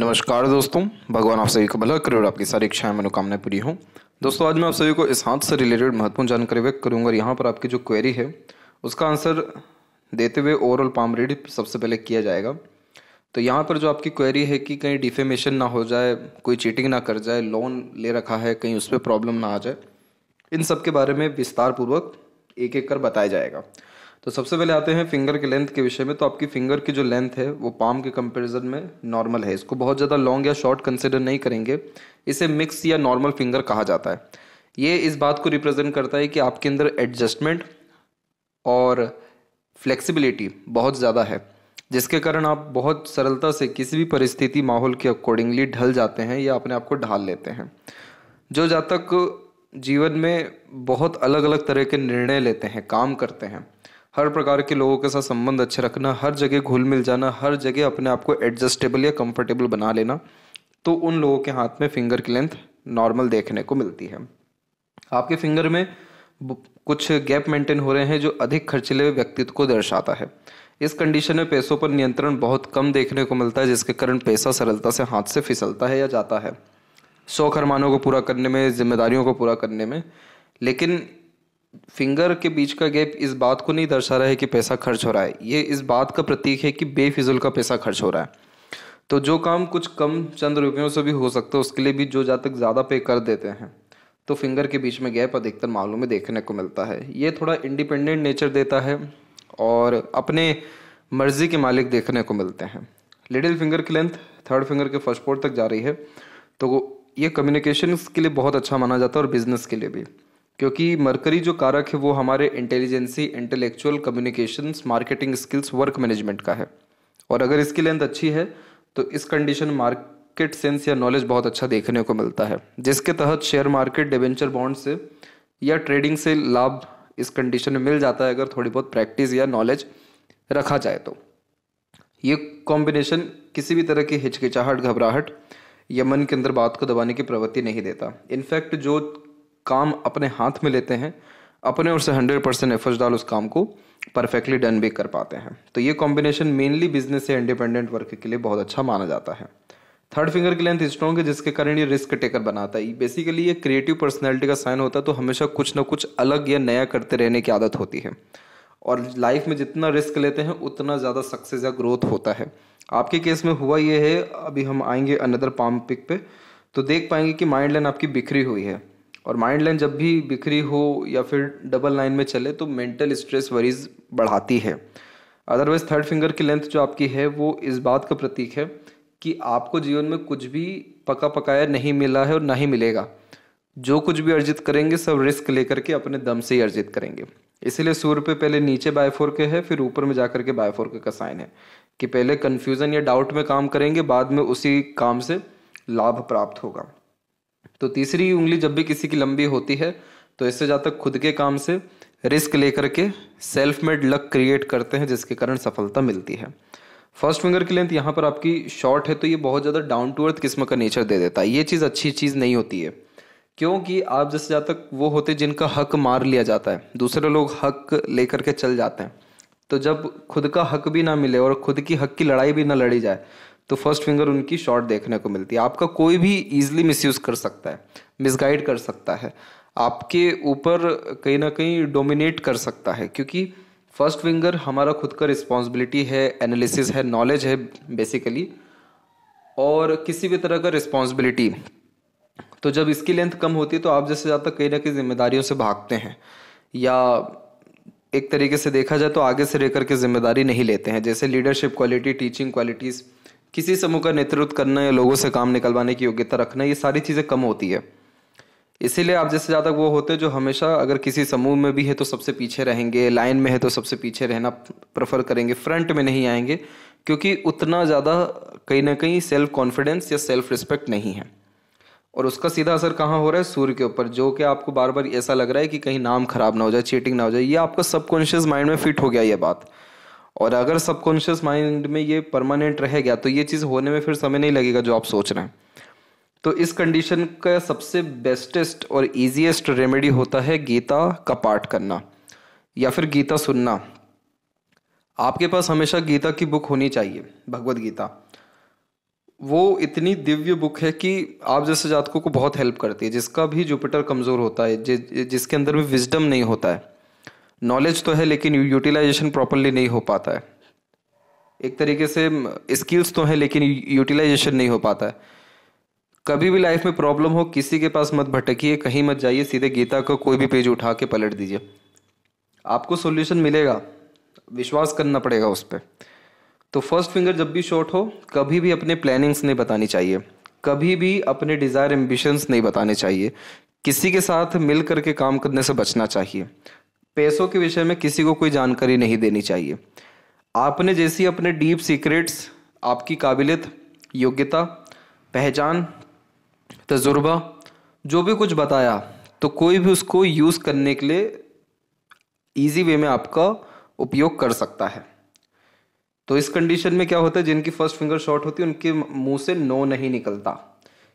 नमस्कार दोस्तों भगवान आप सभी को भला करें और आपकी सारी इच्छाएं मनोकामनाएं पूरी हों दोस्तों आज मैं आप सभी को इस हाथ से रिलेटेड महत्वपूर्ण जानकारी व्यक्त करूंगा और यहाँ पर आपकी जो क्वेरी है उसका आंसर देते हुए ओवरऑल पाम रीड सबसे पहले किया जाएगा तो यहाँ पर जो आपकी क्वेरी है कि कहीं डिफेमेशन ना हो जाए कोई चीटिंग ना कर जाए लोन ले रखा है कहीं उस पर प्रॉब्लम ना आ जाए इन सब के बारे में विस्तारपूर्वक एक एक कर बताया जाएगा तो सबसे पहले आते हैं फिंगर के लेंथ के विषय में तो आपकी फिंगर की जो लेंथ है वो पाम के कंपेरिजन में नॉर्मल है इसको बहुत ज़्यादा लॉन्ग या शॉर्ट कंसिडर नहीं करेंगे इसे मिक्स या नॉर्मल फिंगर कहा जाता है ये इस बात को रिप्रेजेंट करता है कि आपके अंदर एडजस्टमेंट और फ्लेक्सिबिलिटी बहुत ज़्यादा है जिसके कारण आप बहुत सरलता से किसी भी परिस्थिति माहौल के अकॉर्डिंगली ढल जाते हैं या अपने आप को ढाल लेते हैं जो जातक जीवन में बहुत अलग अलग तरह के निर्णय लेते हैं काम करते हैं हर प्रकार के लोगों के साथ संबंध अच्छे रखना हर जगह घुल मिल जाना हर जगह अपने आप को एडजस्टेबल या कंफर्टेबल बना लेना तो उन लोगों के हाथ में फिंगर की लेंथ नॉर्मल देखने को मिलती है आपके फिंगर में कुछ गैप मेंटेन हो रहे हैं जो अधिक खर्चीले व्यक्तित्व को दर्शाता है इस कंडीशन में पैसों पर नियंत्रण बहुत कम देखने को मिलता है जिसके कारण पैसा सरलता से हाथ से फिसलता है या जाता है शौक अरमानों को पूरा करने में जिम्मेदारियों को पूरा करने में लेकिन फिंगर के बीच का गैप इस बात को नहीं दर्शा रहा है कि पैसा खर्च हो रहा है ये इस बात का प्रतीक है कि बेफिजुल का पैसा खर्च हो रहा है तो जो काम कुछ कम चंद रुपयों से भी हो सकता है उसके लिए भी जो जातक ज़्यादा पे कर देते हैं तो फिंगर के बीच में गैप अधिकतर मामलों में देखने को मिलता है ये थोड़ा इंडिपेंडेंट नेचर देता है और अपने मर्जी के मालिक देखने को मिलते हैं लिटिल फिंगर की लेंथ थर्ड फिंगर के फर्स्ट पोर्ट तक जा रही है तो ये कम्युनिकेशन के लिए बहुत अच्छा माना जाता है और बिज़नेस के लिए भी क्योंकि मरकरी जो कारक है वो हमारे intelligence intellectual communications marketing skills work management का है और अगर इसकी लेंथ अच्छी है तो इस कंडीशन मार्केट सेंस या नॉलेज बहुत अच्छा देखने को मिलता है जिसके तहत शेयर मार्केट डिवेंचर बॉन्ड से या ट्रेडिंग से लाभ इस कंडीशन में मिल जाता है अगर थोड़ी बहुत प्रैक्टिस या नॉलेज रखा जाए तो ये कॉम्बिनेशन किसी भी तरह की हिचकिचाहट घबराहट या मन के अंदर बात को दबाने की प्रवृत्ति नहीं देता इनफैक्ट जो काम अपने हाथ में लेते हैं अपने और से हंड्रेड परसेंट एफर्ट्स डाल उस काम को परफेक्टली डन भी कर पाते हैं तो ये कॉम्बिनेशन मेनली बिजनेस या इंडिपेंडेंट वर्क के लिए बहुत अच्छा माना जाता है थर्ड फिंगर की लेंथ स्ट्रॉन्ग है जिसके कारण ये रिस्क टेकर बनाता है बेसिकली ये क्रिएटिव पर्सनैलिटी का साइन होता है तो हमेशा कुछ ना कुछ अलग या नया करते रहने की आदत होती है और लाइफ में जितना रिस्क लेते हैं उतना ज़्यादा सक्सेस या ग्रोथ होता है आपके केस में हुआ ये है अभी हम आएंगे अनदर पाम पिक पे तो देख पाएंगे कि माइंड लाइन आपकी बिखरी हुई है और माइंड लाइन जब भी बिखरी हो या फिर डबल लाइन में चले तो मेंटल स्ट्रेस वरीज बढ़ाती है अदरवाइज थर्ड फिंगर की लेंथ जो आपकी है वो इस बात का प्रतीक है कि आपको जीवन में कुछ भी पका पकाया नहीं मिला है और ना ही मिलेगा जो कुछ भी अर्जित करेंगे सब रिस्क लेकर के अपने दम से ही अर्जित करेंगे इसीलिए सूर्य पे पहले नीचे बायफोर के है फिर ऊपर में जाकर के बायफोर के का साइन है कि पहले कन्फ्यूज़न या डाउट में काम करेंगे बाद में उसी काम से लाभ प्राप्त होगा तो तीसरी उंगली जब भी किसी की लंबी होती है तो इससे ज़्यादा खुद के काम से रिस्क लेकर के सेल्फ मेड लक क्रिएट करते हैं जिसके कारण सफलता मिलती है फर्स्ट फिंगर की लेंथ यहाँ पर आपकी शॉर्ट है तो ये बहुत ज़्यादा डाउन टू अर्थ किस्म का नेचर दे देता है ये चीज़ अच्छी चीज़ नहीं होती है क्योंकि आप जैसे जहाँ तक वो होते जिनका हक मार लिया जाता है दूसरे लोग हक लेकर के चल जाते हैं तो जब खुद का हक भी ना मिले और खुद की हक की लड़ाई भी ना लड़ी जाए तो फर्स्ट फिंगर उनकी शॉर्ट देखने को मिलती है आपका कोई भी ईजिली मिसयूज कर सकता है मिसगाइड कर सकता है आपके ऊपर कहीं ना कहीं डोमिनेट कर सकता है क्योंकि फर्स्ट फिंगर हमारा खुद का रिस्पॉन्सिबिलिटी है एनालिसिस है नॉलेज है बेसिकली और किसी भी तरह का रिस्पॉन्सिबिलिटी तो जब इसकी लेंथ कम होती है तो आप जैसे ज़्यादा कहीं ना कहीं जिम्मेदारियों से भागते हैं या एक तरीके से देखा जाए तो आगे से लेकर के जिम्मेदारी नहीं लेते हैं जैसे लीडरशिप क्वालिटी टीचिंग क्वालिटीज़ किसी समूह का नेतृत्व करना या लोगों से काम निकलवाने की योग्यता रखना ये सारी चीज़ें कम होती है इसीलिए आप जैसे ज़्यादा वो होते जो हमेशा अगर किसी समूह में भी है तो सबसे पीछे रहेंगे लाइन में है तो सबसे पीछे रहना प्रेफर करेंगे फ्रंट में नहीं आएंगे क्योंकि उतना ज़्यादा कहीं ना कहीं सेल्फ कॉन्फिडेंस या सेल्फ रिस्पेक्ट नहीं है और उसका सीधा असर कहाँ हो रहा है सूर्य के ऊपर जो कि आपको बार बार ऐसा लग रहा है कि कहीं नाम खराब ना हो जाए चीटिंग ना हो जाए ये आपका सबकॉन्शियस माइंड में फिट हो गया ये बात और अगर सबकॉन्शियस माइंड में ये परमानेंट रह गया तो ये चीज़ होने में फिर समय नहीं लगेगा जो आप सोच रहे हैं तो इस कंडीशन का सबसे बेस्टेस्ट और ईजिएस्ट रेमेडी होता है गीता का पाठ करना या फिर गीता सुनना आपके पास हमेशा गीता की बुक होनी चाहिए भगवत गीता वो इतनी दिव्य बुक है कि आप जैसे जातकों को बहुत हेल्प करती है जिसका भी जुपिटर कमज़ोर होता है जिसके अंदर भी विजडम नहीं होता है नॉलेज तो है लेकिन यूटिलाइजेशन प्रॉपरली नहीं हो पाता है एक तरीके से स्किल्स तो है लेकिन यूटिलाइजेशन नहीं हो पाता है कभी भी लाइफ में प्रॉब्लम हो किसी के पास मत भटकिए कहीं मत जाइए सीधे गीता का कोई भी पेज उठा के पलट दीजिए आपको सोल्यूशन मिलेगा विश्वास करना पड़ेगा उस पर तो फर्स्ट फिंगर जब भी शॉर्ट हो कभी भी अपने प्लानिंग्स नहीं बतानी चाहिए कभी भी अपने डिज़ायर एम्बिशंस नहीं बताने चाहिए किसी के साथ मिल करके काम करने से बचना चाहिए पैसों के विषय में किसी को कोई जानकारी नहीं देनी चाहिए आपने जैसी अपने डीप सीक्रेट्स आपकी काबिलियत योग्यता पहचान तजुर्बा जो भी कुछ बताया तो कोई भी उसको यूज़ करने के लिए ईजी वे में आपका उपयोग कर सकता है तो इस कंडीशन में क्या होता है जिनकी फर्स्ट फिंगर शॉर्ट होती है उनके मुंह से नो नहीं निकलता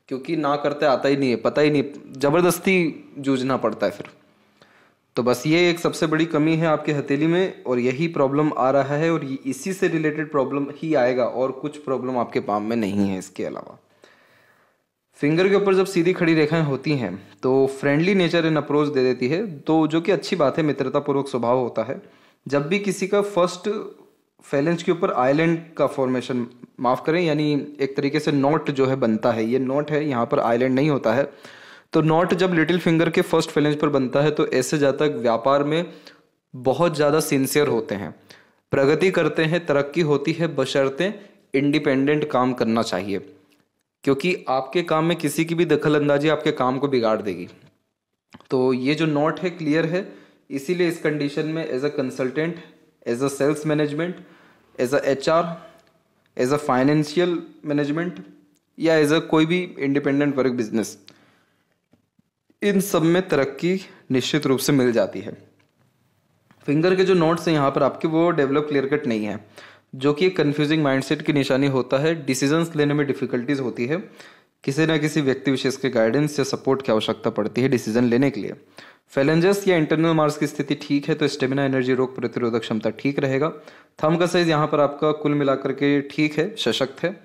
क्योंकि ना करते आता ही नहीं है पता ही नहीं जबरदस्ती जूझना पड़ता है फिर तो बस ये एक सबसे बड़ी कमी है आपके हथेली में और यही प्रॉब्लम आ रहा है और इसी से रिलेटेड प्रॉब्लम ही आएगा और कुछ प्रॉब्लम आपके पाम में नहीं है इसके अलावा फिंगर के ऊपर जब सीधी खड़ी रेखाएं होती हैं तो फ्रेंडली नेचर एंड अप्रोच दे देती है तो जो कि अच्छी बात है मित्रतापूर्वक स्वभाव होता है जब भी किसी का फर्स्ट फैलेंस के ऊपर आइलैंड का फॉर्मेशन माफ़ करें यानी एक तरीके से नॉट जो है बनता है ये नॉट है यहाँ पर आइलैंड नहीं होता है तो नॉट जब लिटिल फिंगर के फर्स्ट फैलेंज पर बनता है तो ऐसे जातक व्यापार में बहुत ज़्यादा सिंसियर होते हैं प्रगति करते हैं तरक्की होती है बशर्ते इंडिपेंडेंट काम करना चाहिए क्योंकि आपके काम में किसी की भी दखल अंदाजी आपके काम को बिगाड़ देगी तो ये जो नॉट है क्लियर है इसीलिए इस कंडीशन में as a consultant as a sales management as a H R as a financial management या एज अ कोई भी इंडिपेंडेंट वर्क बिजनेस इन सब में तरक्की निश्चित रूप से मिल जाती है फिंगर के जो नोट्स हैं यहाँ पर आपके वो डेवलप क्लियर कट नहीं है जो कि एक कन्फ्यूजिंग माइंडसेट की निशानी होता है डिसीजंस लेने में डिफ़िकल्टीज होती है किसी न किसी व्यक्ति विशेष के गाइडेंस या सपोर्ट की आवश्यकता पड़ती है डिसीजन लेने के लिए फैलेंजस या इंटरनल मार्स की स्थिति ठीक है तो स्टेमिना एनर्जी रोग प्रतिरोधक क्षमता ठीक रहेगा थम का साइज यहाँ पर आपका कुल मिलाकर के ठीक है सशक्त है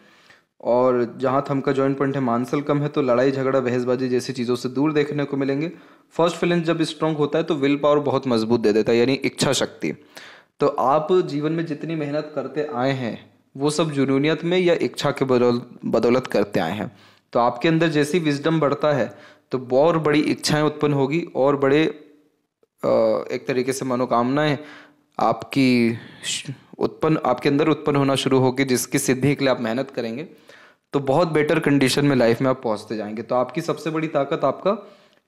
और जहाँ थम का जॉइंट पॉइंट है मानसल कम है तो लड़ाई झगड़ा बहसबाजी जैसी चीज़ों से दूर देखने को मिलेंगे फर्स्ट फिलेंस जब स्ट्रांग होता है तो विल पावर बहुत मजबूत दे देता है यानी इच्छा शक्ति तो आप जीवन में जितनी मेहनत करते आए हैं वो सब जुनूनियत में या इच्छा के बदौल बदौलत करते आए हैं तो आपके अंदर जैसी विजडम बढ़ता है तो और बड़ी इच्छाएं उत्पन्न होगी और बड़े एक तरीके से मनोकामनाएं आपकी उत्पन्न आपके अंदर उत्पन्न होना शुरू होगी जिसकी सिद्धि के लिए आप मेहनत करेंगे तो बहुत बेटर कंडीशन में लाइफ में आप पहुंचते जाएंगे तो आपकी सबसे बड़ी ताकत आपका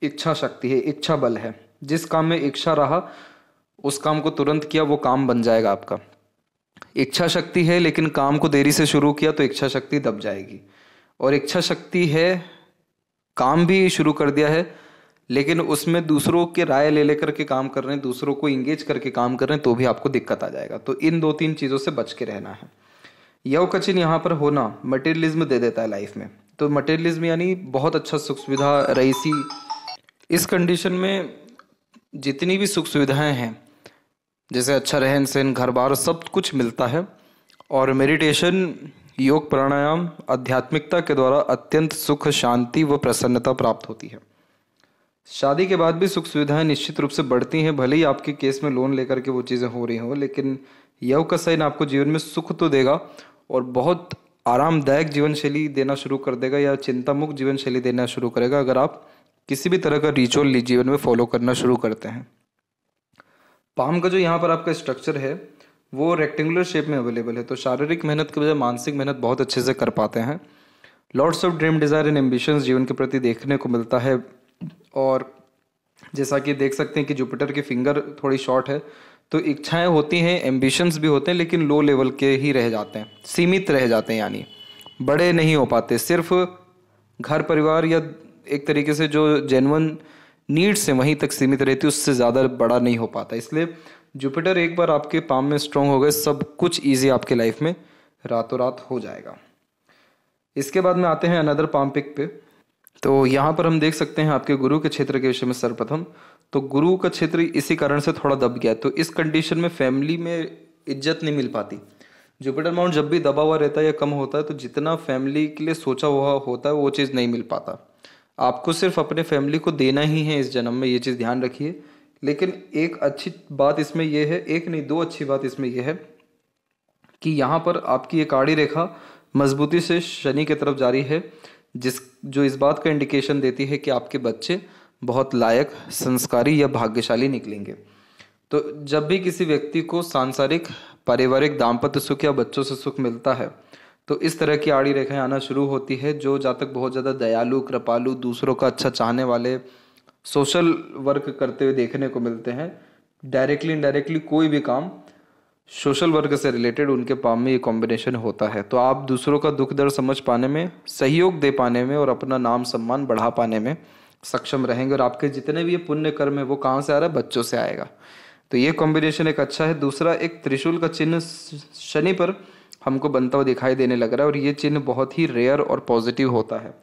इच्छा शक्ति है इच्छा बल है जिस काम में इच्छा रहा उस काम को तुरंत किया वो काम बन जाएगा आपका इच्छा शक्ति है लेकिन काम को देरी से शुरू किया तो इच्छा शक्ति दब जाएगी और इच्छा शक्ति है काम भी शुरू कर दिया है लेकिन उसमें दूसरों के राय ले लेकर के काम कर रहे हैं दूसरों को इंगेज करके काम कर रहे हैं तो भी आपको दिक्कत आ जाएगा तो इन दो तीन चीज़ों से बच के रहना है यवकचिन यहाँ पर होना मटेरियलिज्म दे देता है लाइफ में तो मटेरियलिज्म यानी बहुत अच्छा सुख सुविधा रईसी इस कंडीशन में जितनी भी सुख सुविधाएं हैं जैसे अच्छा रहन सहन घर बार सब कुछ मिलता है और मेडिटेशन योग प्राणायाम आध्यात्मिकता के द्वारा अत्यंत सुख शांति व प्रसन्नता प्राप्त होती है शादी के बाद भी सुख सुविधाएं निश्चित रूप से बढ़ती हैं भले ही आपके केस में लोन लेकर के वो चीज़ें हो रही हों लेकिन यव का सैन आपको जीवन में सुख तो देगा और बहुत आरामदायक जीवन शैली देना शुरू कर देगा या चिंता मुक्त जीवन शैली देना शुरू करेगा अगर आप किसी भी तरह का रिचुअल जीवन में फॉलो करना शुरू करते हैं पाम का जो यहाँ पर आपका स्ट्रक्चर है वो रेक्टेंगुलर शेप में अवेलेबल है तो शारीरिक मेहनत के बजाय मानसिक मेहनत बहुत अच्छे से कर पाते हैं lords of dream desire and ambitions जीवन के प्रति देखने को मिलता है और जैसा कि देख सकते हैं कि जुपिटर की फिंगर थोड़ी शॉर्ट है तो इच्छाएं होती हैं एम्बिशंस भी होते हैं लेकिन लो लेवल के ही रह जाते हैं सीमित रह जाते हैं यानी बड़े नहीं हो पाते सिर्फ घर परिवार या एक तरीके से जो जेनवन नीड्स हैं वहीं तक सीमित रहती है उससे ज़्यादा बड़ा नहीं हो पाता इसलिए जुपिटर एक बार आपके पाम में स्ट्रांग हो गए सब कुछ ईजी आपके लाइफ में रातों रात हो जाएगा इसके बाद में आते हैं अनदर पाम पिक पे तो यहाँ पर हम देख सकते हैं आपके गुरु के क्षेत्र के विषय में सर्वप्रथम तो गुरु का क्षेत्र इसी कारण से थोड़ा दब गया तो इस कंडीशन में फैमिली में इज्जत नहीं मिल पाती जुपिटर माउंट जब भी दबा हुआ रहता है या कम होता है तो जितना फैमिली के लिए सोचा हुआ होता है वो चीज़ नहीं मिल पाता आपको सिर्फ अपने फैमिली को देना ही है इस जन्म में ये चीज़ ध्यान रखिए लेकिन एक अच्छी बात इसमें यह है एक नहीं दो अच्छी बात इसमें यह है कि यहाँ पर आपकी ये काड़ी रेखा मजबूती से शनि की तरफ जारी है जिस जो इस बात का इंडिकेशन देती है कि आपके बच्चे बहुत लायक संस्कारी या भाग्यशाली निकलेंगे तो जब भी किसी व्यक्ति को सांसारिक पारिवारिक दाम्पत्य सुख या बच्चों से सुख मिलता है तो इस तरह की आड़ी रेखाएं आना शुरू होती है जो जातक बहुत ज़्यादा दयालु कृपालु दूसरों का अच्छा चाहने वाले सोशल वर्क करते हुए देखने को मिलते हैं डायरेक्टली इनडायरेक्टली कोई भी काम सोशल वर्क से रिलेटेड उनके पाम में ये कॉम्बिनेशन होता है तो आप दूसरों का दुख दर्द समझ पाने में सहयोग दे पाने में और अपना नाम सम्मान बढ़ा पाने में सक्षम रहेंगे और आपके जितने भी ये पुण्य कर्म है वो कहाँ से आ रहा है बच्चों से आएगा तो ये कॉम्बिनेशन एक अच्छा है दूसरा एक त्रिशूल का चिन्ह शनि पर हमको बनता हुआ दिखाई देने लग रहा है और ये चिन्ह बहुत ही रेयर और पॉजिटिव होता है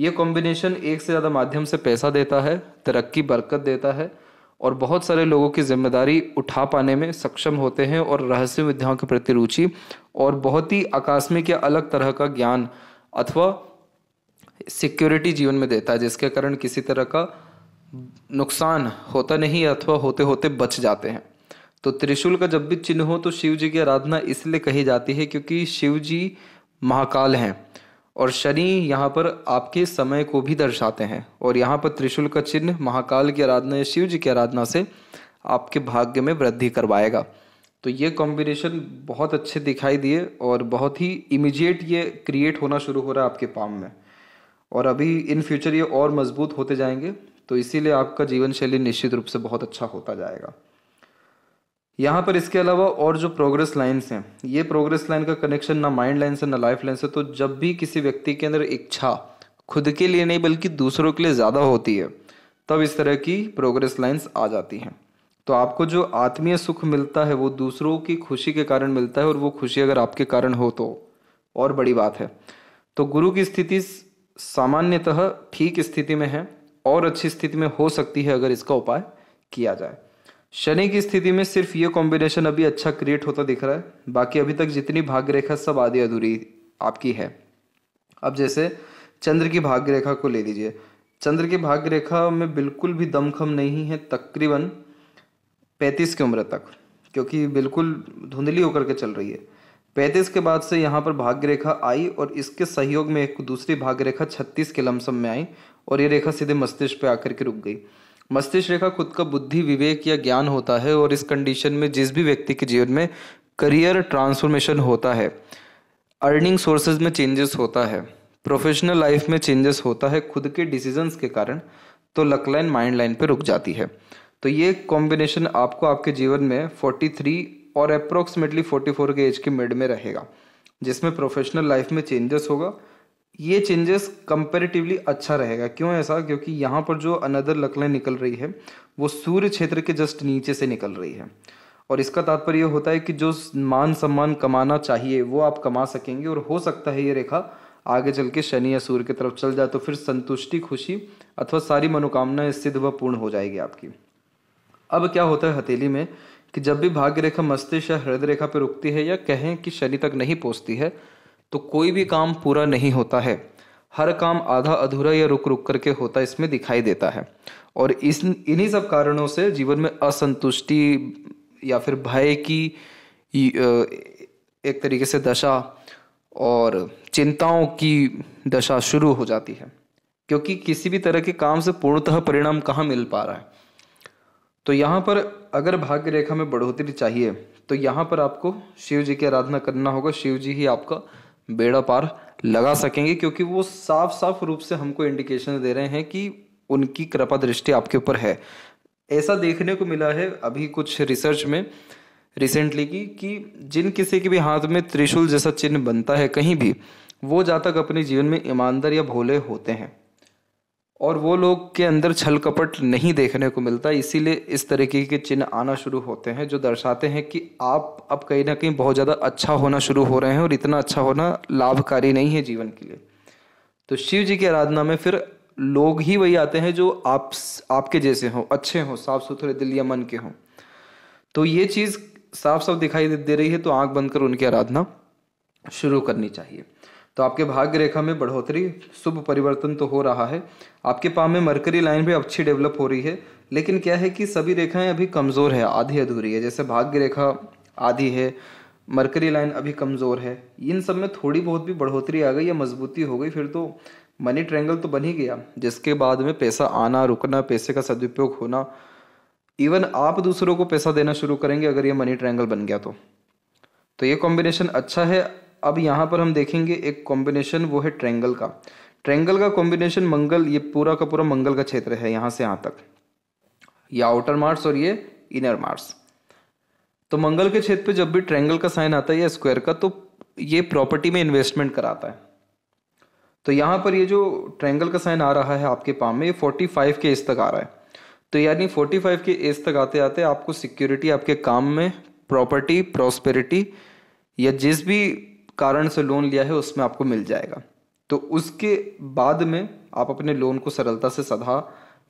ये कॉम्बिनेशन एक से ज़्यादा माध्यम से पैसा देता है तरक्की बरकत देता है और बहुत सारे लोगों की जिम्मेदारी उठा पाने में सक्षम होते हैं और रहस्य विद्याओं के प्रति रुचि और बहुत ही आकस्मिक या अलग तरह का ज्ञान अथवा सिक्योरिटी जीवन में देता है जिसके कारण किसी तरह का नुकसान होता नहीं अथवा होते होते बच जाते हैं तो त्रिशूल का जब भी चिन्ह हो तो शिव जी की आराधना इसलिए कही जाती है क्योंकि शिव जी महाकाल हैं और शनि यहाँ पर आपके समय को भी दर्शाते हैं और यहाँ पर त्रिशूल का चिन्ह महाकाल की आराधना या शिव जी की आराधना से आपके भाग्य में वृद्धि करवाएगा तो ये कॉम्बिनेशन बहुत अच्छे दिखाई दिए और बहुत ही इमिजिएट ये क्रिएट होना शुरू हो रहा है आपके पाम में और अभी इन फ्यूचर ये और मजबूत होते जाएंगे तो इसीलिए आपका जीवन शैली निश्चित रूप से बहुत अच्छा होता जाएगा यहाँ पर इसके अलावा और जो प्रोग्रेस लाइन्स हैं ये प्रोग्रेस लाइन का कनेक्शन ना माइंड लाइन से ना लाइफ लाइन से तो जब भी किसी व्यक्ति के अंदर इच्छा खुद के लिए नहीं बल्कि दूसरों के लिए ज़्यादा होती है तब इस तरह की प्रोग्रेस लाइन्स आ जाती हैं तो आपको जो आत्मीय सुख मिलता है वो दूसरों की खुशी के कारण मिलता है और वो खुशी अगर आपके कारण हो तो और बड़ी बात है तो गुरु की स्थिति सामान्यतः ठीक स्थिति में है और अच्छी स्थिति में हो सकती है अगर इसका उपाय किया जाए शनि की स्थिति में सिर्फ ये कॉम्बिनेशन अभी अच्छा क्रिएट होता दिख रहा है बाकी अभी तक जितनी भाग्य रेखा सब आधी अधूरी आपकी है अब जैसे चंद्र की भाग्य रेखा को ले लीजिए चंद्र की भाग्य रेखा में बिल्कुल भी दमखम नहीं है तकरीबन पैंतीस की उम्र तक क्योंकि बिल्कुल धुंधली होकर के चल रही है पैंतीस के बाद से यहाँ पर भाग्य रेखा आई और इसके सहयोग में एक दूसरी भाग्य रेखा छत्तीस के लमसम में आई और ये रेखा सीधे मस्तिष्क पे आकर के रुक गई मस्तिष्क रेखा खुद का बुद्धि विवेक या ज्ञान होता है और इस कंडीशन में जिस भी व्यक्ति के जीवन में करियर ट्रांसफॉर्मेशन होता है अर्निंग सोर्सेज में चेंजेस होता है प्रोफेशनल लाइफ में चेंजेस होता है खुद के डिसीजंस के कारण तो लक लाइन माइंड लाइन पर रुक जाती है तो ये कॉम्बिनेशन आपको आपके जीवन में 43 और अप्रोक्सीमेटली 44 के एज के मिड में रहेगा जिसमें प्रोफेशनल लाइफ में चेंजेस होगा ये चेंजेस कंपेरेटिवली अच्छा रहेगा क्यों ऐसा क्योंकि यहाँ पर जो अनदर लकलें निकल रही है वो सूर्य क्षेत्र के जस्ट नीचे से निकल रही है और इसका तात्पर्य होता है कि जो मान सम्मान कमाना चाहिए वो आप कमा सकेंगे और हो सकता है ये रेखा आगे चल के शनि या सूर्य की तरफ चल जाए तो फिर संतुष्टि खुशी अथवा सारी मनोकामनाएं सिद्ध व पूर्ण हो जाएगी आपकी अब क्या होता है हथेली में कि जब भी भाग्य रेखा मस्तिष्क या हृदय रेखा पर रुकती है या कहें कि शनि तक नहीं पहुंचती है तो कोई भी काम पूरा नहीं होता है हर काम आधा अधूरा या रुक रुक करके होता इसमें दिखाई देता है और इस इन्हीं सब कारणों से जीवन में असंतुष्टि या फिर भय की एक तरीके से दशा और चिंताओं की दशा शुरू हो जाती है क्योंकि किसी भी तरह के काम से पूर्णतः परिणाम कहाँ मिल पा रहा है तो यहाँ पर अगर भाग्य रेखा में बढ़ोतरी चाहिए तो यहाँ पर आपको शिव जी की आराधना करना होगा शिव जी ही आपका बेड़ा पार लगा सकेंगे क्योंकि वो साफ साफ रूप से हमको इंडिकेशन दे रहे हैं कि उनकी कृपा दृष्टि आपके ऊपर है ऐसा देखने को मिला है अभी कुछ रिसर्च में रिसेंटली की कि जिन किसी के भी हाथ में त्रिशूल जैसा चिन्ह बनता है कहीं भी वो जातक अपने जीवन में ईमानदार या भोले होते हैं और वो लोग के अंदर छल कपट नहीं देखने को मिलता इसीलिए इस तरीके के चिन्ह आना शुरू होते हैं जो दर्शाते हैं कि आप अब कहीं ना कहीं बहुत ज़्यादा अच्छा होना शुरू हो रहे हैं और इतना अच्छा होना लाभकारी नहीं है जीवन के लिए तो शिव जी की आराधना में फिर लोग ही वही आते हैं जो आप आपके जैसे हों अच्छे हों साफ सुथरे दिल या मन के हों तो ये चीज़ साफ साफ दिखाई दे रही है तो आँख बंद कर उनकी आराधना शुरू करनी चाहिए तो आपके भाग्य रेखा में बढ़ोतरी शुभ परिवर्तन तो हो रहा है आपके पाँव में मरकरी लाइन भी अच्छी डेवलप हो रही है लेकिन क्या है कि सभी रेखाएं अभी कमज़ोर है आधी अधूरी है जैसे भाग्य रेखा आधी है मरकरी लाइन अभी कमज़ोर है इन सब में थोड़ी बहुत भी बढ़ोतरी आ गई या मजबूती हो गई फिर तो मनी ट्रैंगल तो बन ही गया जिसके बाद में पैसा आना रुकना पैसे का सदुपयोग होना इवन आप दूसरों को पैसा देना शुरू करेंगे अगर ये मनी ट्रैंगल बन गया तो तो ये कॉम्बिनेशन अच्छा है अब यहाँ पर हम देखेंगे एक कॉम्बिनेशन वो है ट्रेंगल का ट्रेंगल का कॉम्बिनेशन मंगल ये पूरा का पूरा मंगल का क्षेत्र है यहाँ से यहाँ तक ये आउटर मार्स और ये इनर मार्स तो मंगल के क्षेत्र पे जब भी ट्रेंगल का साइन आता है या स्क्वायर का तो ये प्रॉपर्टी में इन्वेस्टमेंट कराता है तो यहाँ पर ये जो ट्रेंगल का साइन आ रहा है आपके पाम में ये फोर्टी फाइव के एज तक आ रहा है तो यानी फोर्टी फाइव के एज तक आते आते आपको सिक्योरिटी आपके काम में प्रॉपर्टी प्रॉस्पेरिटी या जिस भी कारण से लोन लिया है उसमें आपको मिल जाएगा तो उसके बाद में आप अपने लोन को सरलता से सधा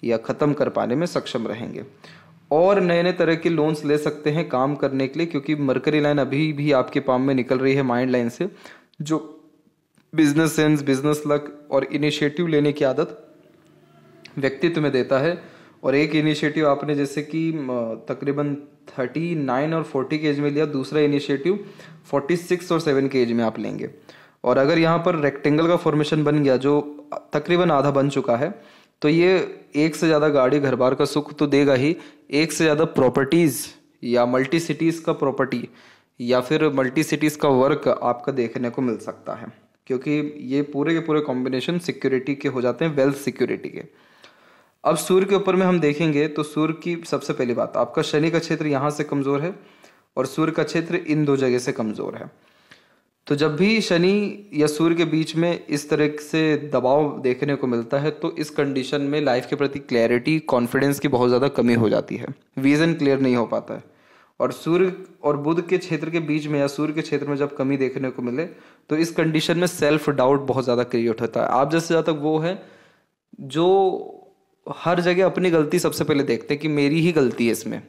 या ख़त्म कर पाने में सक्षम रहेंगे और नए नए तरह के लोन्स ले सकते हैं काम करने के लिए क्योंकि मरकरी लाइन अभी भी आपके पाम में निकल रही है माइंड लाइन से जो बिजनेस सेंस बिजनेस लक और इनिशिएटिव लेने की आदत व्यक्तित्व में देता है और एक इनिशिएटिव आपने जैसे कि तकरीबन थर्टी नाइन और फोर्टी के एज में लिया दूसरा इनिशिएटिव फोर्टी सिक्स और सेवन के एज में आप लेंगे और अगर यहाँ पर रेक्टेंगल का फॉर्मेशन बन गया जो तकरीबन आधा बन चुका है तो ये एक से ज़्यादा गाड़ी घर बार का सुख तो देगा ही एक से ज़्यादा प्रॉपर्टीज़ या मल्टी सिटीज़ का प्रॉपर्टी या फिर मल्टी सिटीज़ का वर्क आपका देखने को मिल सकता है क्योंकि ये पूरे के पूरे कॉम्बिनेशन सिक्योरिटी के हो जाते हैं वेल्थ सिक्योरिटी के अब सूर्य के ऊपर में हम देखेंगे तो सूर्य की सबसे पहली बात आपका शनि का क्षेत्र यहाँ से कमज़ोर है और सूर्य का क्षेत्र इन दो जगह से कमज़ोर है तो जब भी शनि या सूर्य के बीच में इस तरह से दबाव देखने को मिलता है तो इस कंडीशन में लाइफ के प्रति क्लैरिटी कॉन्फिडेंस की बहुत ज़्यादा कमी हो जाती है विजन क्लियर नहीं हो पाता है और सूर्य और बुध के क्षेत्र के बीच में या सूर्य के क्षेत्र में जब कमी देखने को मिले तो इस कंडीशन में सेल्फ डाउट बहुत ज़्यादा क्रिएट होता है आप जैसे ज़्यादा वो है जो हर जगह अपनी गलती सबसे पहले देखते हैं कि मेरी ही गलती है इसमें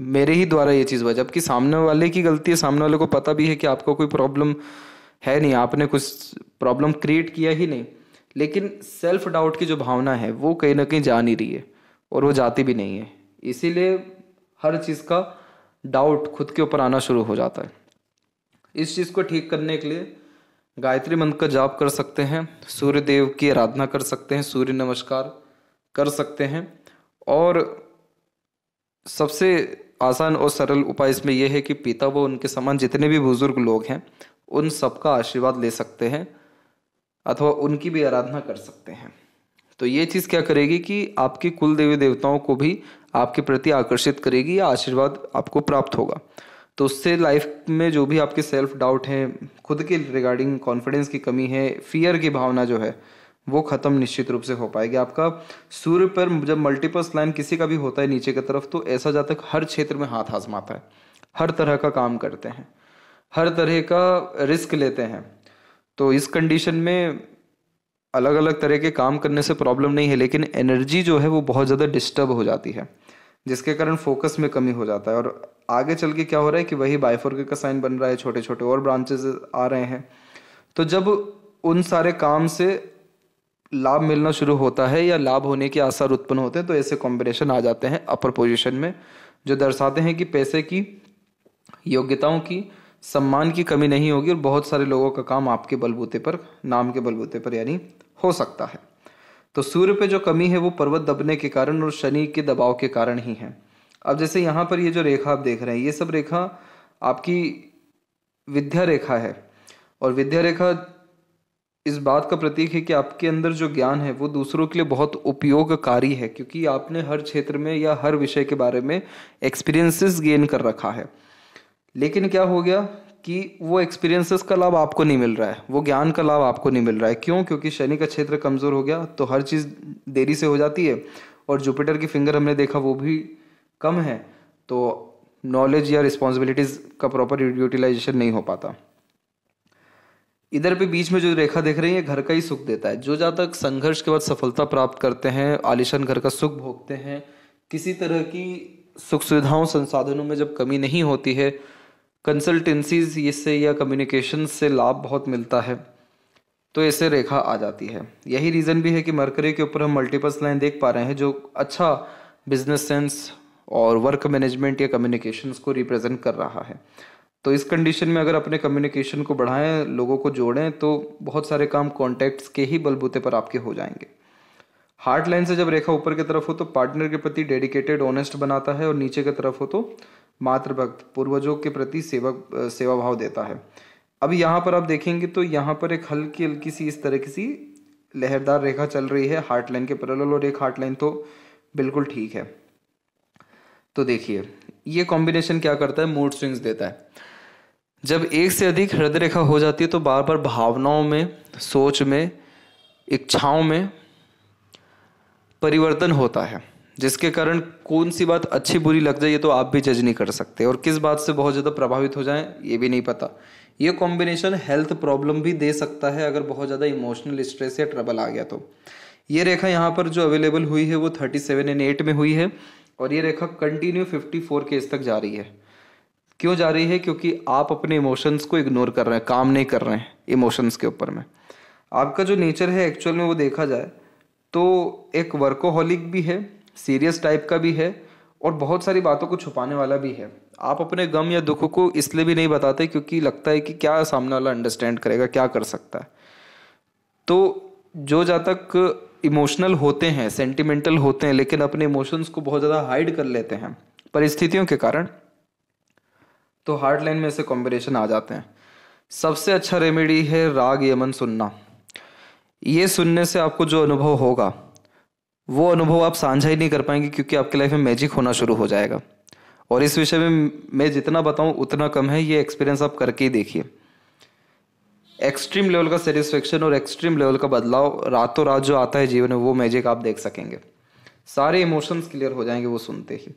मेरे ही द्वारा ये चीज़ हुआ जबकि सामने वाले की गलती है सामने वाले को पता भी है कि आपका कोई प्रॉब्लम है नहीं आपने कुछ प्रॉब्लम क्रिएट किया ही नहीं लेकिन सेल्फ डाउट की जो भावना है वो कहीं ना कहीं जा नहीं रही है और वो जाती भी नहीं है इसीलिए हर चीज़ का डाउट खुद के ऊपर आना शुरू हो जाता है इस चीज़ को ठीक करने के लिए गायत्री मंत्र का जाप कर सकते हैं सूर्य देव की आराधना कर सकते हैं सूर्य नमस्कार कर सकते हैं और सबसे आसान और सरल उपाय इसमें यह है कि पिता व उनके समान जितने भी बुजुर्ग लोग हैं उन सबका आशीर्वाद ले सकते हैं अथवा उनकी भी आराधना कर सकते हैं तो ये चीज़ क्या करेगी कि आपके कुल देवी देवताओं को भी आपके प्रति आकर्षित करेगी या आशीर्वाद आपको प्राप्त होगा तो उससे लाइफ में जो भी आपके सेल्फ डाउट हैं खुद के रिगार्डिंग कॉन्फिडेंस की कमी है फियर की भावना जो है वो ख़त्म निश्चित रूप से हो पाएगी आपका सूर्य पर जब मल्टीपल्स लाइन किसी का भी होता है नीचे की तरफ तो ऐसा जातक हर क्षेत्र में हाथ आजमाता है हर तरह का काम करते हैं हर तरह का रिस्क लेते हैं तो इस कंडीशन में अलग अलग तरह के काम करने से प्रॉब्लम नहीं है लेकिन एनर्जी जो है वो बहुत ज़्यादा डिस्टर्ब हो जाती है जिसके कारण फोकस में कमी हो जाता है और आगे चल के क्या हो रहा है कि वही बायफोर्के का साइन बन रहा है छोटे छोटे और ब्रांचेस आ रहे हैं तो जब उन सारे काम से लाभ मिलना शुरू होता है या लाभ होने के आसार उत्पन्न होते हैं तो ऐसे कॉम्बिनेशन आ जाते हैं अपर पोजिशन में जो दर्शाते हैं कि पैसे की योग्यताओं की सम्मान की कमी नहीं होगी और बहुत सारे लोगों का काम आपके बलबूते पर नाम के बलबूते पर यानी हो सकता है तो सूर्य पे जो कमी है वो पर्वत दबने के कारण और शनि के दबाव के कारण ही है अब जैसे यहाँ पर ये जो रेखा आप देख रहे हैं ये सब रेखा आपकी विद्या रेखा है और विद्या रेखा इस बात का प्रतीक है कि आपके अंदर जो ज्ञान है वो दूसरों के लिए बहुत उपयोगकारी है क्योंकि आपने हर क्षेत्र में या हर विषय के बारे में एक्सपीरियंसेस गेन कर रखा है लेकिन क्या हो गया कि वो एक्सपीरियंसेस का लाभ आपको नहीं मिल रहा है वो ज्ञान का लाभ आपको नहीं मिल रहा है क्यों क्योंकि शनि का क्षेत्र कमज़ोर हो गया तो हर चीज़ देरी से हो जाती है और जुपिटर की फिंगर हमने देखा वो भी कम है तो नॉलेज या रिस्पॉन्सिबिलिटीज़ का प्रॉपर यूटिलाइजेशन नहीं हो पाता इधर पे बीच में जो रेखा देख रही है घर का ही सुख देता है जो जहाँ तक संघर्ष के बाद सफलता प्राप्त करते हैं आलिशान घर का सुख भोगते हैं किसी तरह की सुख सुविधाओं संसाधनों में जब कमी नहीं होती है कंसल्टेंसीज इससे या कम्युनिकेशन से लाभ बहुत मिलता है तो ऐसे रेखा आ जाती है यही रीज़न भी है कि मरकरी के ऊपर हम मल्टीपल्स लाइन देख पा रहे हैं जो अच्छा बिजनेस सेंस और वर्क मैनेजमेंट या कम्युनिकेशंस को रिप्रेजेंट कर रहा है तो इस कंडीशन में अगर अपने कम्युनिकेशन को बढ़ाएं लोगों को जोड़ें तो बहुत सारे काम कॉन्टैक्ट्स के ही बलबूते पर आपके हो जाएंगे हार्ट लाइन से जब रेखा ऊपर की तरफ हो तो पार्टनर के प्रति डेडिकेटेड ऑनेस्ट बनाता है और नीचे की तरफ हो तो मातृभक्त पूर्वजों के प्रति सेवक सेवा भाव देता है अब यहाँ पर आप देखेंगे तो यहाँ पर एक हल्की हल्की सी इस तरह की सी लहरदार रेखा चल रही है हार्ट लाइन के पैरेलल और एक हार्ट लाइन तो बिल्कुल ठीक है तो देखिए ये कॉम्बिनेशन क्या करता है मूड स्विंग्स देता है जब एक से अधिक हृदय रेखा हो जाती है तो बार बार भावनाओं में सोच में इच्छाओं में परिवर्तन होता है जिसके कारण कौन सी बात अच्छी बुरी लग जाए ये तो आप भी जज नहीं कर सकते और किस बात से बहुत ज़्यादा प्रभावित हो जाए ये भी नहीं पता ये कॉम्बिनेशन हेल्थ प्रॉब्लम भी दे सकता है अगर बहुत ज़्यादा इमोशनल स्ट्रेस या ट्रबल आ गया तो ये रेखा यहाँ पर जो अवेलेबल हुई है वो थर्टी सेवन एंड एट में हुई है और ये रेखा कंटिन्यू फिफ्टी फोर के तक जा रही है क्यों जा रही है क्योंकि आप अपने इमोशंस को इग्नोर कर रहे हैं काम नहीं कर रहे हैं इमोशंस के ऊपर में आपका जो नेचर है एक्चुअल में वो देखा जाए तो एक वर्कोहोलिक भी है सीरियस टाइप का भी है और बहुत सारी बातों को छुपाने वाला भी है आप अपने गम या दुख को इसलिए भी नहीं बताते क्योंकि लगता है कि क्या सामने वाला अंडरस्टैंड करेगा क्या कर सकता है तो जो जहाँ तक इमोशनल होते हैं सेंटिमेंटल होते हैं लेकिन अपने इमोशंस को बहुत ज़्यादा हाइड कर लेते हैं परिस्थितियों के कारण तो हार्ड लाइन में ऐसे कॉम्बिनेशन आ जाते हैं सबसे अच्छा रेमेडी है राग यमन सुनना ये सुनने से आपको जो अनुभव होगा वो अनुभव आप साझा ही नहीं कर पाएंगे क्योंकि आपके लाइफ में मैजिक होना शुरू हो जाएगा और इस विषय में मैं जितना बताऊं उतना कम है ये एक्सपीरियंस आप करके ही देखिए एक्सट्रीम लेवल का सेटिस्फेक्शन और एक्सट्रीम लेवल का बदलाव रातों रात जो आता है जीवन में वो मैजिक आप देख सकेंगे सारे इमोशंस क्लियर हो जाएंगे वो सुनते ही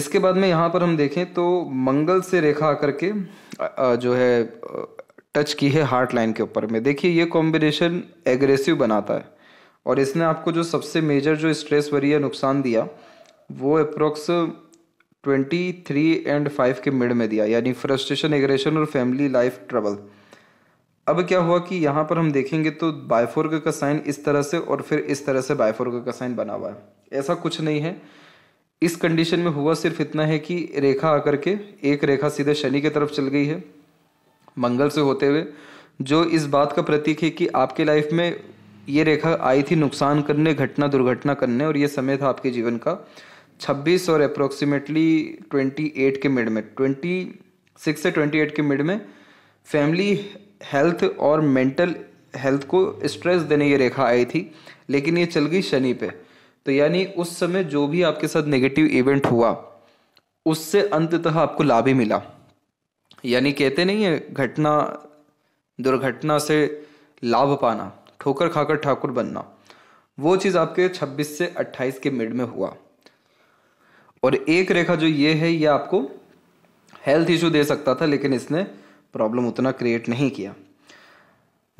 इसके बाद में यहाँ पर हम देखें तो मंगल से रेखा आकर के जो है टच की है हार्ट लाइन के ऊपर में देखिए ये कॉम्बिनेशन एग्रेसिव बनाता है और इसने आपको जो सबसे मेजर जो स्ट्रेस वरीय नुकसान दिया वो approx twenty three and five के मिड में दिया यानी फ्रस्ट्रेशन एग्रेशन और फैमिली लाइफ ट्रबल अब क्या हुआ कि यहाँ पर हम देखेंगे तो बायफोर्ग का साइन इस तरह से और फिर इस तरह से बायफोर्ग का साइन बना हुआ है ऐसा कुछ नहीं है इस कंडीशन में हुआ सिर्फ इतना है कि रेखा आकर के एक रेखा सीधे शनि की तरफ चल गई है मंगल से होते हुए जो इस बात का प्रतीक है कि आपके लाइफ में ये रेखा आई थी नुकसान करने घटना दुर्घटना करने और ये समय था आपके जीवन का 26 और अप्रोक्सीमेटली 28 के मिड में 26 से 28 के मिड में फैमिली हेल्थ और मेंटल हेल्थ को स्ट्रेस देने ये रेखा आई थी लेकिन ये चल गई शनि पे तो यानी उस समय जो भी आपके साथ नेगेटिव इवेंट हुआ उससे अंततः आपको लाभ ही मिला यानी कहते नहीं है घटना दुर्घटना से लाभ पाना ठोकर खाकर ठाकुर बनना वो चीज़ आपके 26 से 28 के मिड में हुआ और एक रेखा जो ये है ये आपको हेल्थ इशू दे सकता था लेकिन इसने प्रॉब्लम उतना क्रिएट नहीं किया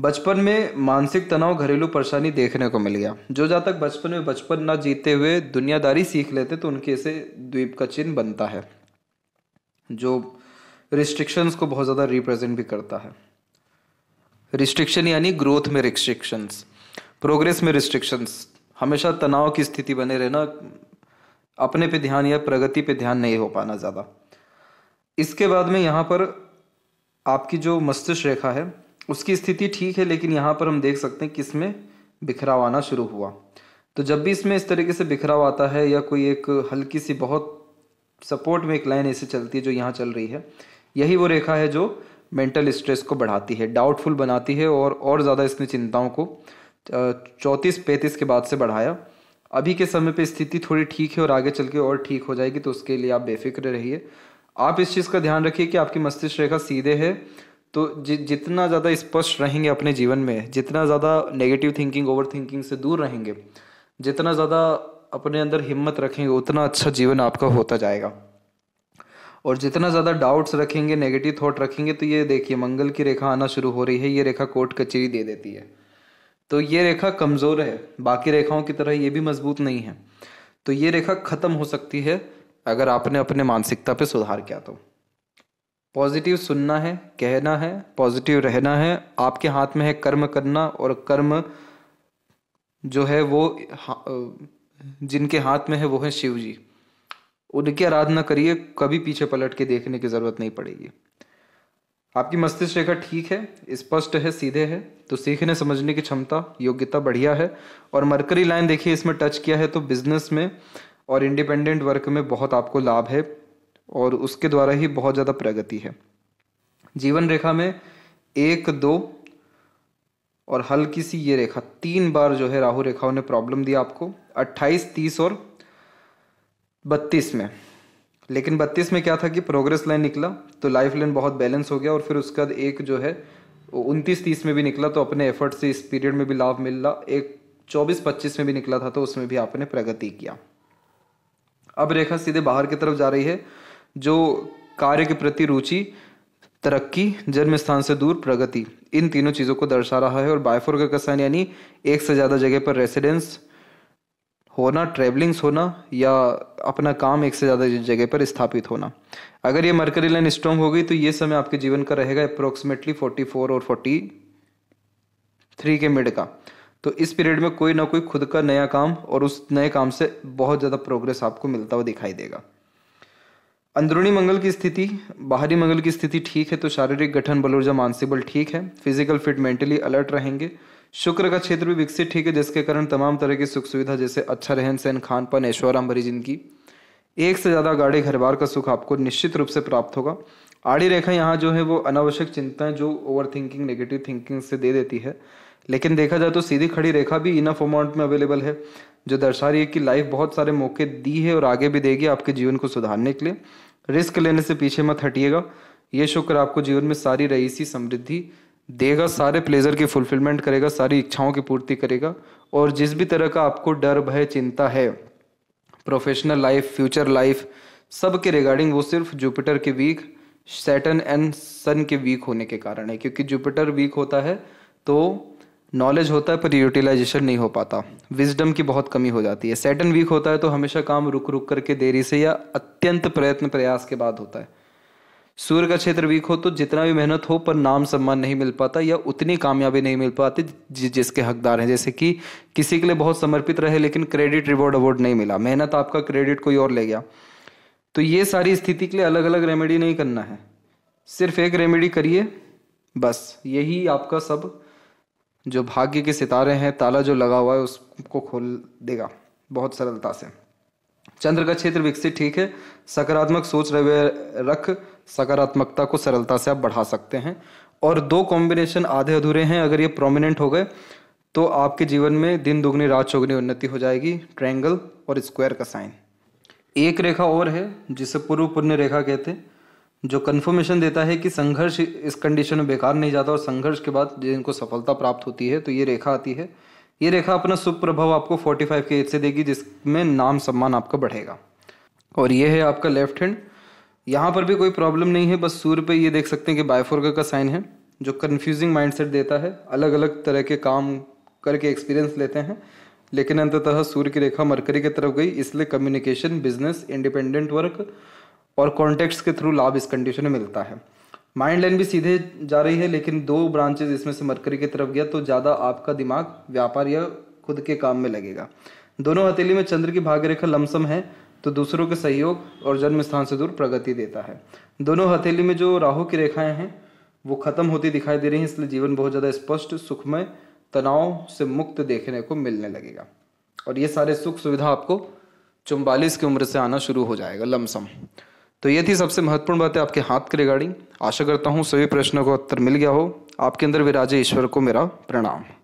बचपन में मानसिक तनाव घरेलू परेशानी देखने को मिल गया जो जहाँ तक बचपन में बचपन ना जीते हुए दुनियादारी सीख लेते तो उनके से द्वीप का चिन्ह बनता है जो रिस्ट्रिक्शंस को बहुत ज़्यादा रिप्रेजेंट भी करता है रिस्ट्रिक्शन यानी ग्रोथ में रिस्ट्रिक्शंस प्रोग्रेस में रिस्ट्रिक्शंस हमेशा तनाव की स्थिति बने रहना अपने पे ध्यान या प्रगति पे ध्यान नहीं हो पाना ज़्यादा इसके बाद में यहाँ पर आपकी जो मस्तिष्क रेखा है उसकी स्थिति ठीक है लेकिन यहाँ पर हम देख सकते हैं कि इसमें बिखराव आना शुरू हुआ तो जब भी इसमें इस तरीके से बिखराव आता है या कोई एक हल्की सी बहुत सपोर्ट में एक लाइन ऐसे चलती है जो यहाँ चल रही है यही वो रेखा है जो मेंटल स्ट्रेस को बढ़ाती है डाउटफुल बनाती है और और ज़्यादा इसने चिंताओं को चौंतीस पैंतीस के बाद से बढ़ाया अभी के समय पे स्थिति थोड़ी ठीक है और आगे चल के और ठीक हो जाएगी तो उसके लिए आप बेफिक्र रहिए आप इस चीज़ का ध्यान रखिए कि आपकी मस्तिष्क रेखा सीधे है तो जि, जितना ज़्यादा स्पष्ट रहेंगे अपने जीवन में जितना ज़्यादा नेगेटिव थिंकिंग ओवर थिंकिंग से दूर रहेंगे जितना ज़्यादा अपने अंदर हिम्मत रखेंगे उतना अच्छा जीवन आपका होता जाएगा और जितना ज़्यादा डाउट्स रखेंगे नेगेटिव थॉट रखेंगे तो ये देखिए मंगल की रेखा आना शुरू हो रही है ये रेखा कोर्ट कचेरी दे देती है तो ये रेखा कमज़ोर है बाकी रेखाओं की तरह ये भी मजबूत नहीं है तो ये रेखा ख़त्म हो सकती है अगर आपने अपने मानसिकता पे सुधार किया तो पॉजिटिव सुनना है कहना है पॉजिटिव रहना है आपके हाथ में है कर्म करना और कर्म जो है वो हा, जिनके हाथ में है वो है शिव जी उनकी आराधना करिए कभी पीछे पलट के देखने की ज़रूरत नहीं पड़ेगी आपकी मस्तिष्क रेखा ठीक है स्पष्ट है सीधे है तो सीखने समझने की क्षमता योग्यता बढ़िया है और मरकरी लाइन देखिए इसमें टच किया है तो बिजनेस में और इंडिपेंडेंट वर्क में बहुत आपको लाभ है और उसके द्वारा ही बहुत ज़्यादा प्रगति है जीवन रेखा में एक दो और हल्की सी ये रेखा तीन बार जो है राहु रेखाओं ने प्रॉब्लम दिया आपको अट्ठाईस तीस और बत्तीस में लेकिन बत्तीस में क्या था कि प्रोग्रेस लाइन निकला तो लाइफ लाइन बहुत बैलेंस हो गया और फिर उसके बाद एक जो है उनतीस तीस में भी निकला तो अपने एफर्ट से इस पीरियड में भी लाभ मिल रहा एक चौबीस पच्चीस में भी निकला था तो उसमें भी आपने प्रगति किया अब रेखा सीधे बाहर की तरफ जा रही है जो कार्य के प्रति रुचि तरक्की जन्म स्थान से दूर प्रगति इन तीनों चीज़ों को दर्शा रहा है और बायफोर का बायफोर्गेशन यानी एक से ज़्यादा जगह पर रेसिडेंस होना ट्रेवलिंग्स होना या अपना काम एक से ज़्यादा जगह पर स्थापित होना अगर ये मर्करी लाइन स्ट्रॉन्ग हो गई तो ये समय आपके जीवन का रहेगा अप्रोक्सीमेटली फोर्टी फोर और फोर्टी थ्री के मिड का तो इस पीरियड में कोई ना कोई खुद का नया काम और उस नए काम से बहुत ज़्यादा प्रोग्रेस आपको मिलता हुआ दिखाई देगा अंदरूनी मंगल की स्थिति बाहरी मंगल की स्थिति ठीक है तो शारीरिक गठन बल ऊर्जा मानसिक बल ठीक है फिजिकल फिट मेंटली अलर्ट रहेंगे शुक्र का क्षेत्र भी विकसित ठीक है जिसके कारण तमाम तरह की सुख सुविधा जैसे अच्छा रहन सहन खान पान ऐश्वर्याम भरी जिंदगी एक से ज़्यादा गाड़े घर बार का सुख आपको निश्चित रूप से प्राप्त होगा आड़ी रेखा यहाँ जो है वो अनावश्यक चिंताएं जो ओवर थिंकिंग नेगेटिव थिंकिंग से दे देती है लेकिन देखा जाए तो सीधी खड़ी रेखा भी इनफ अमाउंट में अवेलेबल है जो दर्शा रही है कि लाइफ बहुत सारे मौके दी है और आगे भी देगी आपके जीवन को सुधारने के लिए रिस्क लेने से पीछे मत हटिएगा ये शुक्र आपको जीवन में सारी रईसी समृद्धि देगा सारे प्लेजर की फुलफिलमेंट करेगा सारी इच्छाओं की पूर्ति करेगा और जिस भी तरह का आपको डर भय चिंता है प्रोफेशनल लाइफ फ्यूचर लाइफ सब के रिगार्डिंग वो सिर्फ जुपिटर के वीक सैटन एंड सन के वीक होने के कारण है क्योंकि जुपिटर वीक होता है तो नॉलेज होता है पर यूटिलाइजेशन नहीं हो पाता विजडम की बहुत कमी हो जाती है सेटन वीक होता है तो हमेशा काम रुक रुक करके देरी से या अत्यंत प्रयत्न प्रयास के बाद होता है सूर्य का क्षेत्र वीक हो तो जितना भी मेहनत हो पर नाम सम्मान नहीं मिल पाता या उतनी कामयाबी नहीं मिल पाती जि जिसके हकदार हैं जैसे कि किसी के लिए बहुत समर्पित रहे लेकिन क्रेडिट रिवॉर्ड अवार्ड नहीं मिला मेहनत आपका क्रेडिट कोई और ले गया तो ये सारी स्थिति के लिए अलग अलग रेमेडी नहीं करना है सिर्फ एक रेमेडी करिए बस यही आपका सब जो भाग्य के सितारे हैं ताला जो लगा हुआ है उसको खोल देगा बहुत सरलता से चंद्र का क्षेत्र विकसित ठीक है सकारात्मक सोच रख सकारात्मकता को सरलता से आप बढ़ा सकते हैं और दो कॉम्बिनेशन आधे अधूरे हैं अगर ये प्रोमिनेंट हो गए तो आपके जीवन में दिन दुगनी रात चौगनी उन्नति हो जाएगी ट्रैंगल और स्क्वायर का साइन एक रेखा और है जिसे पूर्व पुण्य रेखा कहते हैं जो कन्फर्मेशन देता है कि संघर्ष इस कंडीशन में बेकार नहीं जाता और संघर्ष के बाद जिनको सफलता प्राप्त होती है तो ये रेखा आती है ये रेखा अपना सुप्रभाव आपको 45 के एज से देगी जिसमें नाम सम्मान आपका बढ़ेगा और ये है आपका लेफ्ट हैंड यहाँ पर भी कोई प्रॉब्लम नहीं है बस सूर्य पे ये देख सकते हैं कि बायफोर्ग का साइन है जो कन्फ्यूजिंग माइंडसेट देता है अलग अलग तरह के काम करके एक्सपीरियंस लेते हैं लेकिन अंततः सूर्य की रेखा मरकरी की तरफ गई इसलिए कम्युनिकेशन बिजनेस इंडिपेंडेंट वर्क और कॉन्टेक्ट के थ्रू लाभ इस कंडीशन में मिलता है माइंड लाइन भी सीधे जा रही है लेकिन दो ब्रांचेज इसमें से मरकरी की तरफ गया तो ज़्यादा आपका दिमाग व्यापार या खुद के काम में लगेगा दोनों हथेली में चंद्र की रेखा लमसम है तो दूसरों के सहयोग और जन्म स्थान से दूर प्रगति देता है दोनों हथेली में जो राहु की रेखाएं हैं वो खत्म होती दिखाई दे रही हैं इसलिए जीवन बहुत ज़्यादा स्पष्ट सुखमय तनाव से मुक्त देखने को मिलने लगेगा और ये सारे सुख सुविधा आपको चुम्बालीस की उम्र से आना शुरू हो जाएगा लमसम तो ये थी सबसे महत्वपूर्ण बातें आपके हाथ के रिगार्डिंग आशा करता हूँ सभी प्रश्नों का उत्तर मिल गया हो आपके अंदर विराजे ईश्वर को मेरा प्रणाम